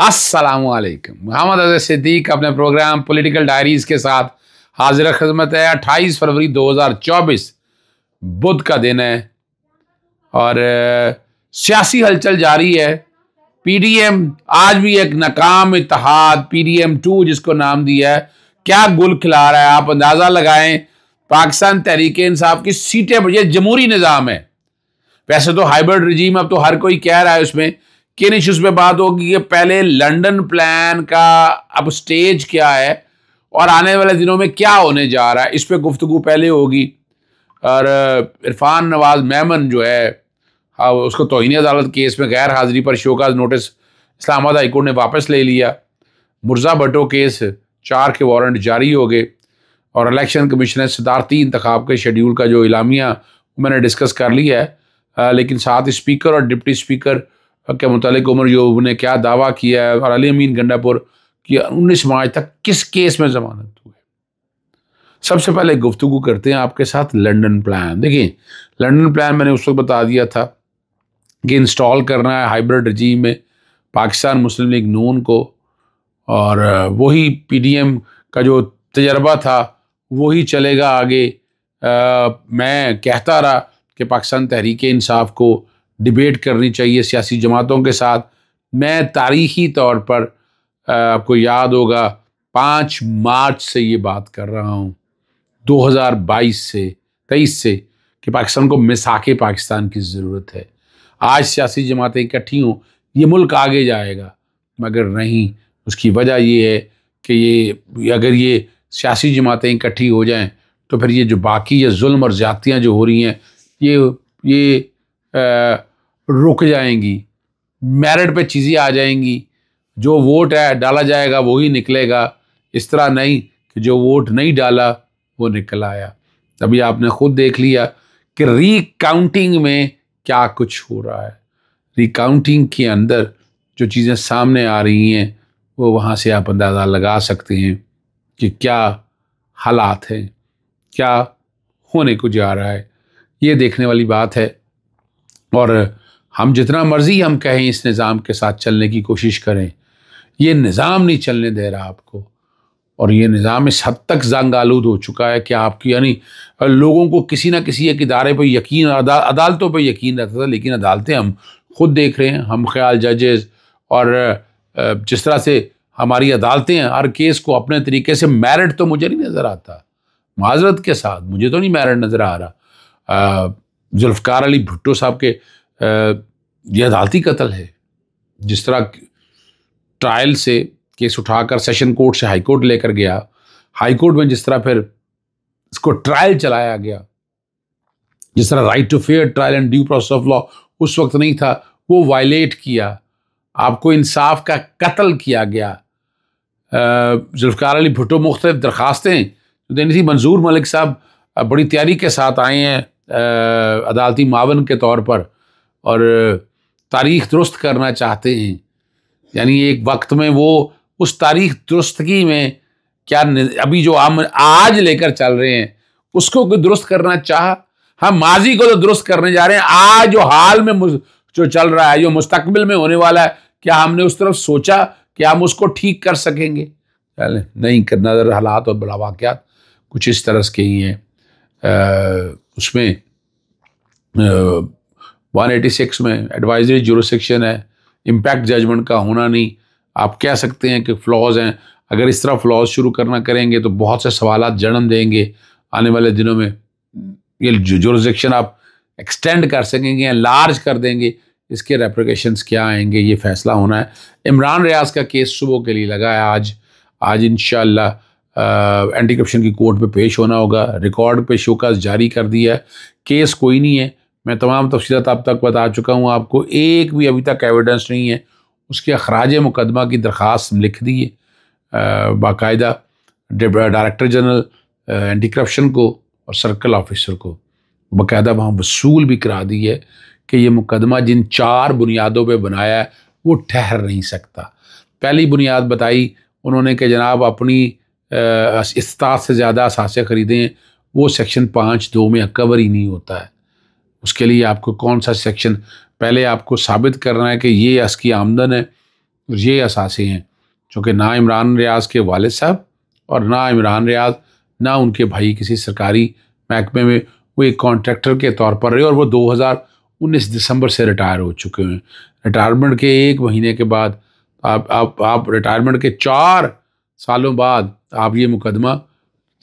असलकम मोहम्मद अजय सिद्दीक अपने programme political diaries के साथ हाजिर खदमत है 28 फरवरी 2024 बुध का दिन है और सियासी हलचल जारी है पीडीएम आज भी एक नाकाम इतिहाद पीडीएम टू जिसको नाम दिया है क्या गुल खिला रहा है आप अंदाज़ा लगाएं पाकिस्तान तहरीक इंसाफ की सीटें ये जमहूरी निज़ाम है वैसे तो हाइब्रिड रजीम अब तो हर कोई कह रहा है उसमें किन इश्यूज पे बात होगी कि पहले लंदन प्लान का अब स्टेज क्या है और आने वाले दिनों में क्या होने जा रहा है इस पर गुफ्तु पहले होगी और इरफान नवाज मेमन जो है हाँ, उसको तोहनी अदालत केस में गैर हाजिरी पर शोकाज नोटिस इस्लामाबाद हाईकोर्ट ने वापस ले लिया मुर्जा भटो केस चार के वारंट जारी हो गए और इलेक्शन कमिश्नर सदारती इंतखब के शेड्यूल का जो इलामिया मैंने डिस्कस कर लिया है लेकिन साथ स्पीकर और डिप्टी स्पीकर के मुतल उमर यूब ने क्या दावा किया है और अली अमीन गंडापुर की उन्नीस मार्च तक किस केस में जमानत हुए सबसे पहले गुफ्तु करते हैं आपके साथ लंडन प्लान देखिए लंडन प्लान मैंने उस वक्त बता दिया था कि इंस्टॉल करना है हाइब्रिड रजीम में पाकिस्तान मुस्लिम लीग नून को और वही एम का जो तजर्बा था वही चलेगा आगे आ, मैं कहता रहा कि पाकिस्तान तहरीक इंसाफ को डिबेट करनी चाहिए सियासी जमातों के साथ मैं तारीखी तौर पर आपको याद होगा पाँच मार्च से ये बात कर रहा हूँ 2022 से तेईस से कि पाकिस्तान को मिसाके पाकिस्तान की ज़रूरत है आज सियासी जमातें इकट्ठी हों ये मुल्क आगे जाएगा मगर नहीं उसकी वजह ये है कि ये अगर ये सियासी जमातें इकट्ठी हो जाएं तो फिर ये जो बाकी ये जुल्म और ज़्यादतियाँ जो हो रही हैं ये ये आ, रुक जाएंगी मेरिट पे चीज़ें आ जाएंगी जो वोट है डाला जाएगा वही निकलेगा इस तरह नहीं कि जो वोट नहीं डाला वो निकल आया अभी आपने खुद देख लिया कि रिकाउंटिंग में क्या कुछ हो रहा है रिकाउंटिंग के अंदर जो चीज़ें सामने आ रही हैं वो वहाँ से आप अंदाज़ा लगा सकते हैं कि क्या हालात हैं क्या होने को जा रहा है ये देखने वाली बात है और हम जितना मर्ज़ी हम कहें इस निज़ाम के साथ चलने की कोशिश करें ये निज़ाम नहीं चलने दे रहा आपको और ये निज़ाम इस हद तक जंग आलूद हो चुका है कि आपकी यानी लोगों को किसी ना किसी एक इदारे पर यकीन अदा, अदालतों पर यकीन रहता था लेकिन अदालतें हम खुद देख रहे हैं हम ख्याल जजेस और जिस तरह से हमारी अदालतें हर केस को अपने तरीके से मैरिट तो मुझे नहीं नज़र आता माजरत के साथ मुझे तो नहीं मैरिट नज़र आ रहा जुल्फ़ार अली भुट्टो साहब के यह अदालती कत्ल है जिस तरह ट्रायल से केस उठाकर सेशन कोर्ट से हाई कोर्ट लेकर गया हाई कोर्ट में जिस तरह फिर इसको ट्रायल चलाया गया जिस तरह right to fair trial and due process of law उस वक्त नहीं था वो वायलेट किया आपको इंसाफ का कत्ल किया गया जुल्फ़ार अली भुटो मुख्तलिफ दरख्वास्तें तो देनी थी मंजूर मलिक साहब बड़ी तैयारी के साथ आए हैं अदालती मावन के तौर पर और तारीख दुरुस्त करना चाहते हैं यानी एक वक्त में वो उस तारीख दुरुस्तगी में क्या अभी जो हम आज लेकर चल रहे हैं उसको दुरुस्त करना चाह हम हाँ, माजी को तो दुरुस्त करने जा रहे हैं आज जो हाल में जो चल रहा है जो मुस्तकबिल में होने वाला है क्या हमने उस तरफ सोचा कि हम उसको ठीक कर सकेंगे चले नहीं नज़र हालात और बड़ा वाक़ात कुछ इस तरह के ही हैं उसमें 186 में एडवाइजरी जुरोसेक्शन है इम्पैक्ट जजमेंट का होना नहीं आप कह सकते हैं कि फ्लॉज हैं अगर इस तरह फ्लॉज शुरू करना करेंगे तो बहुत से सवाल जन्म देंगे आने वाले दिनों में ये जोरिस्डिक्शन आप एक्सटेंड कर सकेंगे या लार्ज कर देंगे इसके रेप्रिकेशन क्या आएंगे ये फैसला होना है इमरान रियाज का केस सुबह के लिए लगा है आज आज इन एंटी करप्शन की कोर्ट पे पेश होना होगा रिकॉर्ड पे शोकाज जारी कर दिया है केस कोई नहीं है मैं तमाम तफसीत आप तक बता चुका हूँ आपको एक भी अभी तक एविडेंस नहीं है उसके अखराज मुकदमा की दरख्वास्त लिख दी है बाकायदा डायरेक्टर जनरल एंटी करप्शन को और सर्कल ऑफिसर को बाकायदा वहाँ वसूल भी करा दी है कि ये मुकदमा जिन चार बुनियादों पर बनाया है वो ठहर नहीं सकता पहली बुनियाद बताई उन्होंने कि जनाब अपनी इस्ताद से ज़्यादा असासे ख़रीदें वो सेक्शन पाँच दो में कवर ही नहीं होता है उसके लिए आपको कौन सा सेक्शन पहले आपको साबित करना है कि ये इसकी आमदन है और ये असासे हैं चूँकि ना इमरान रियाज के वालद साहब और ना इमरान रियाज ना उनके भाई किसी सरकारी महकमे में वो एक कॉन्ट्रैक्टर के तौर पर रहे और वो 2019 दिसंबर से रिटायर हो चुके हैं रिटायरमेंट के एक महीने के बाद आप आप आप रिटायरमेंट के चार सालों बाद आप ये मुकदमा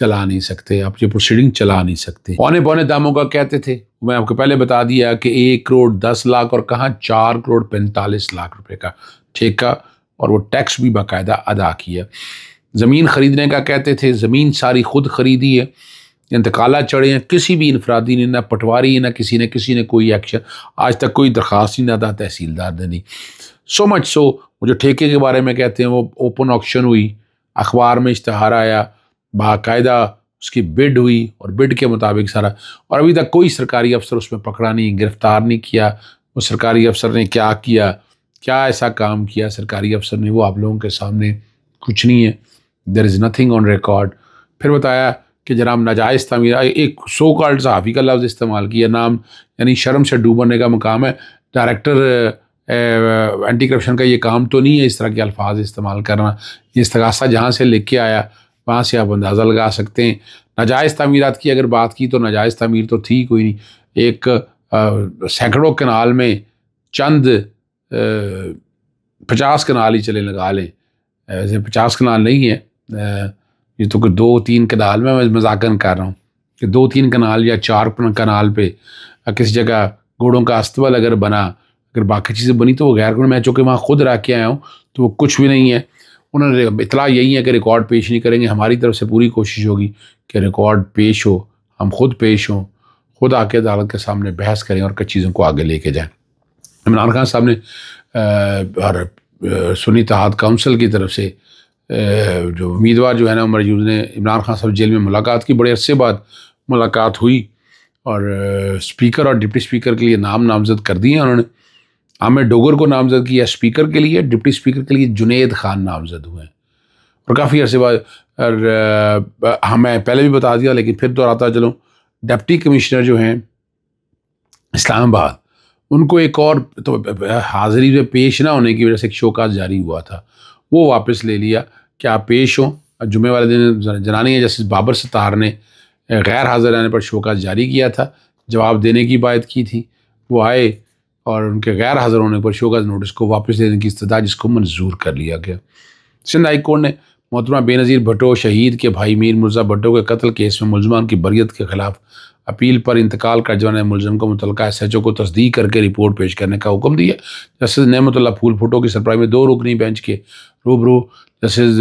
चला नहीं सकते आप ये प्रोसीडिंग चला नहीं सकते पौने पौने दामों का कहते थे मैं आपको पहले बता दिया कि एक करोड़ दस लाख और कहाँ चार करोड़ पैंतालीस लाख रुपए का ठेका और वो टैक्स भी बाकायदा अदा किया ज़मीन ख़रीदने का कहते थे ज़मीन सारी खुद ख़रीदी है इंतकाला चढ़े हैं किसी भी इनफरादी ने ना पटवारी ना किसी ने किसी ने कोई एक्शन आज तक कोई दरख्वास्त ही ना था तहसीलदार ने नहीं सो मच सो जो ठेके के बारे में कहते हैं वो ओपन ऑक्शन हुई अखबार में इश्तहार आया बाकायदा उसकी बिड हुई और बिड के मुताबिक सारा और अभी तक कोई सरकारी अफसर उसमें पकड़ा नहीं गिरफ्तार नहीं किया उस सरकारी अफसर ने क्या किया क्या ऐसा काम किया सरकारी अफसर ने वो आप लोगों के सामने कुछ नहीं है there is nothing on record फिर बताया कि जनाब नाजायज़ तमीर एक सो कॉल्ड सहाफ़ी का लफ्ज़ इस्तेमाल किया नाम यानी शर्म से डूबने का मकाम है डायरेक्टर एंटी करप्शन का ये काम तो नहीं है इस तरह के अल्फाज इस्तेमाल करना ये इसतगासा जहाँ से लेके आया वहाँ से आप अंदाज़ा लगा सकते हैं नाजायज़ तमीरत की अगर बात की तो नाजायज़ तमीर तो थी कोई नहीं एक सैकड़ों कनाल में चंद पचास कनाल ही चले लगा लें ऐसे पचास कनाल नहीं है ये तो दो तीन कनाल में मैं मजाकन कर रहा हूँ कि दो तीन कनाल या चार कनाल पे किसी जगह घोड़ों का अस्तबल अगर बना अगर बाकी चीज़ें बनी तो वो गैर मैं चूँकि वहाँ खुद रह के आया हूँ तो वो कुछ भी नहीं है उन्होंने इतला यही है कि रिकॉर्ड पेश नहीं करेंगे हमारी तरफ से पूरी कोशिश होगी कि रिकॉर्ड पेश हो हम खुद पेश हों खुद आके अदालत के सामने बहस करें और कई चीज़ों को आगे लेके जाएं इमरान खान साहब ने और सुनी तहाद काउंसिल की तरफ से जो उम्मीदवार जो है ना उमर यूज ने इमरान खान साहब जेल में मुलाकात की बड़े अरसे बाद मुलाकात हुई और स्पीकर और डिप्टी स्पीकर के लिए नाम नामजद कर दिए उन्होंने आमिर डोगर को नामजद किया स्पीकर के लिए डिप्टी स्पीकर के लिए जुनेद खान नामजद हुए हैं और काफ़ी अरसे बाद हमें हाँ, पहले भी बता दिया लेकिन फिर दोहराता तो चलो डिप्टी कमिश्नर जो हैं इस्लामाबाद उनको एक और तो हाज़िरी में पेश ना होने की वजह से एक शोकाज जारी हुआ था वो वापस ले लिया कि आप पेश हों जुमे वाले दिन जनानी जस्टिस बाबर सतार ने गैर हाज़िर रहने पर शोकाज जारी किया था जवाब देने की बात की थी वो आए और उनके गैर हाजिर होने पर शोगाज नोटिस को वापस लेने की इस्तः जिसको मंजूर कर लिया गया सिंध हाई कोर्ट ने मोहतरमा बेनज़ीर भटो शहीद के भाई मीर मिर्ज़ा भट्टो के कत्ल केस में मुलजमान की बरीत के खिलाफ अपील पर इंतकाल कर जवान मुलजम को मुतल एस एच ओ को तस्दीक करके रिपोर्ट पेश करने का हुक्म दिया जस्टिस नमतुल्ला फूल फोटो की सरप्राइज में दो रुकनी बेंच के रूबरू जस्टिस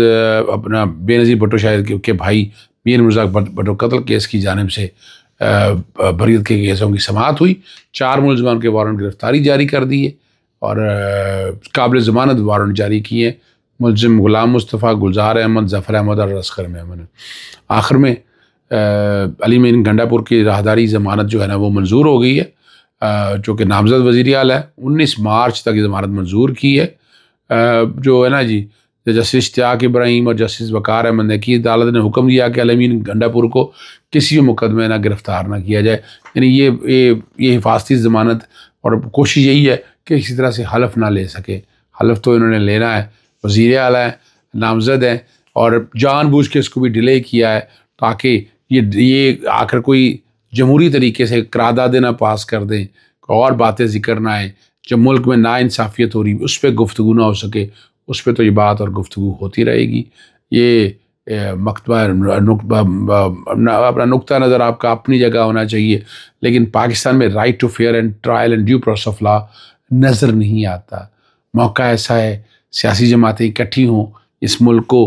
अपना बेनज़ीर भट्टो शाहिद के भाई मीर मिर्ज़ा भट्टो कत्ल केस की जानब से बरीद के केसों की समात हुई चार मुलजमान के वारंट गिरफ्तारी जारी कर दिए और काबिल ज़मानत वारंट जारी किए मुलजिम गुलाम मुस्तफ़ा गुलजार अहमद ज़फ़र अहमद और असकर अहमद आखिर में अली मीन गंडापुर की राहदारी ज़मानत जो है ना वो मंजूर हो गई है जो कि नामजद वजीर अल है उन्नीस मार्च तक ये ज़मानत मंजूर की है जो है ना जी जस्टिस त्याग इब्राहिम और जस्टिस वकार अहमद की अदालत ने हुक्म दिया कि अलमीन गंडापुर को किसी भी मुकदमे ना गिरफ्तार ना किया जाए यानी ये ये ये हिफाजती ज़मानत और कोशिश यही है कि इसी तरह से हलफ ना ले सके हलफ तो इन्होंने लेना है वज़ी अला है नामजद हैं और जान बूझ के इसको भी डिले किया है ताकि ये ये आखिर कोई जमहूरी तरीके से करादा देना पास कर दें और बातें जिक्र ना आएँ जब मुल्क में नाानसाफ़ियत हो रही उस पर गुफ्तु ना हो सके उस पर तो ये बात और गुफ्तु होती रहेगी ये मकतबा अपना नुकता नज़र आपका अपनी जगह होना चाहिए लेकिन पाकिस्तान में right to fair and trial and due process of law नज़र नहीं आता मौका ऐसा है सियासी जमातें इकट्ठी हों इस मुल्क को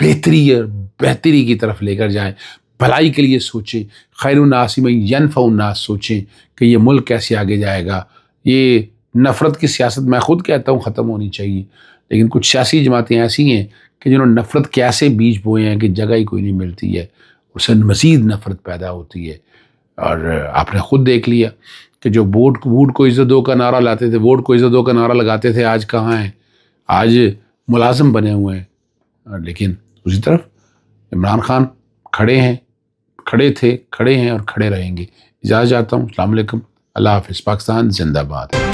बेहतरी और बेहतरी की तरफ लेकर जाएँ भलाई के लिए सोचें खैर नासी में यनफ़ नास सोचें कि ये मुल्क कैसे आगे जाएगा ये नफ़रत की सियासत मैं खुद कहता हूँ ख़त्म होनी चाहिए लेकिन कुछ सियासी जमातें ऐसी हैं कि जिन्होंने नफ़रत कैसे बीज बोए हैं कि जगह ही कोई नहीं मिलती है उससे मज़ीद नफ़रत पैदा होती है और आपने ख़ुद देख लिया कि जो वोट वोट को इज़्ज़त दो का नारा लाते थे वोट को इज़्ज़त दो का नारा लगाते थे आज कहाँ हैं आज मुलाजम बने हुए हैं लेकिन दूसरी तरफ इमरान खान खड़े हैं खड़े थे खड़े हैं और खड़े रहेंगे इजाज़त चाहता हूँ अल्लाम अल्लाह हाफ़ पाकिस्तान जिंदाबाद